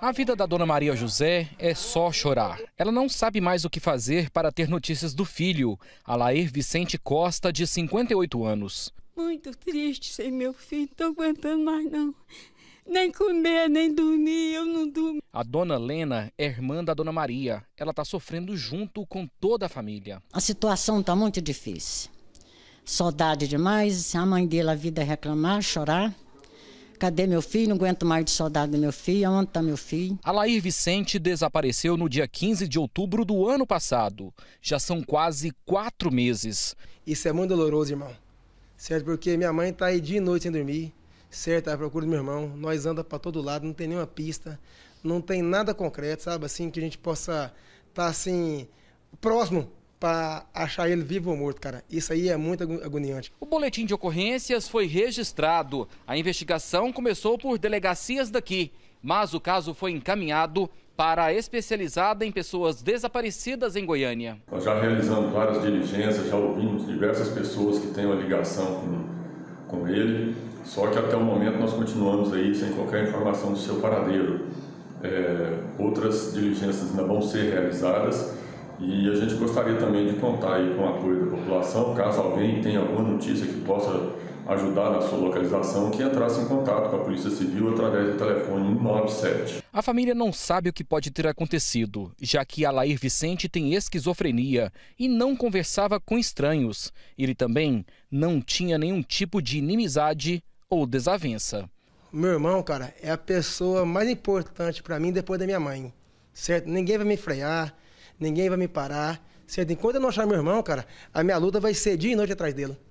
A vida da dona Maria José é só chorar. Ela não sabe mais o que fazer para ter notícias do filho, Alair Vicente Costa, de 58 anos. Muito triste sem meu filho, não estou aguentando mais não. Nem comer, nem dormir, eu não durmo. A dona Lena é irmã da dona Maria. Ela está sofrendo junto com toda a família. A situação está muito difícil. Saudade demais, a mãe dele a vida é reclamar, chorar. Cadê meu filho? Não aguento mais de saudade do meu filho. Onde está meu filho? Alair Vicente desapareceu no dia 15 de outubro do ano passado. Já são quase quatro meses. Isso é muito doloroso, irmão. Certo? Porque minha mãe está aí dia e noite sem dormir. Certo? À procura do meu irmão. Nós andamos para todo lado, não tem nenhuma pista. Não tem nada concreto, sabe? Assim, que a gente possa estar tá, assim, próximo para achar ele vivo ou morto, cara. Isso aí é muito agoniante. O boletim de ocorrências foi registrado. A investigação começou por delegacias daqui, mas o caso foi encaminhado para a especializada em pessoas desaparecidas em Goiânia. Nós já realizamos várias diligências, já ouvimos diversas pessoas que têm uma ligação com, com ele, só que até o momento nós continuamos aí sem qualquer informação do seu paradeiro. É, outras diligências ainda vão ser realizadas e a gente gostaria também de contar aí com o apoio da população, caso alguém tenha alguma notícia que possa ajudar na sua localização, que entrasse em contato com a Polícia Civil através do telefone 197. A família não sabe o que pode ter acontecido, já que Alair Vicente tem esquizofrenia e não conversava com estranhos. Ele também não tinha nenhum tipo de inimizade ou desavença. Meu irmão, cara, é a pessoa mais importante para mim depois da minha mãe, certo? Ninguém vai me frear, ninguém vai me parar. Certo? Enquanto eu não achar meu irmão, cara, a minha luta vai ser dia e noite atrás dele.